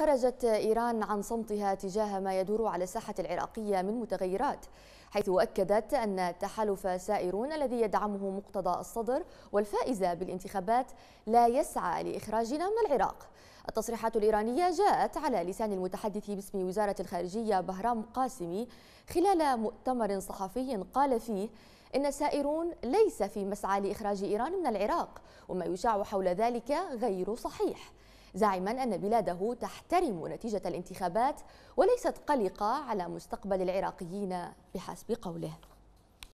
خرجت إيران عن صمتها تجاه ما يدور على الساحة العراقية من متغيرات حيث أكدت أن تحالف سائرون الذي يدعمه مقتضى الصدر والفائزة بالانتخابات لا يسعى لإخراجنا من العراق التصريحات الإيرانية جاءت على لسان المتحدث باسم وزارة الخارجية بهرام قاسمي خلال مؤتمر صحفي قال فيه إن سائرون ليس في مسعى لإخراج إيران من العراق وما يشاع حول ذلك غير صحيح زاعما أن بلاده تحترم نتيجة الانتخابات وليست قلقة على مستقبل العراقيين بحسب قوله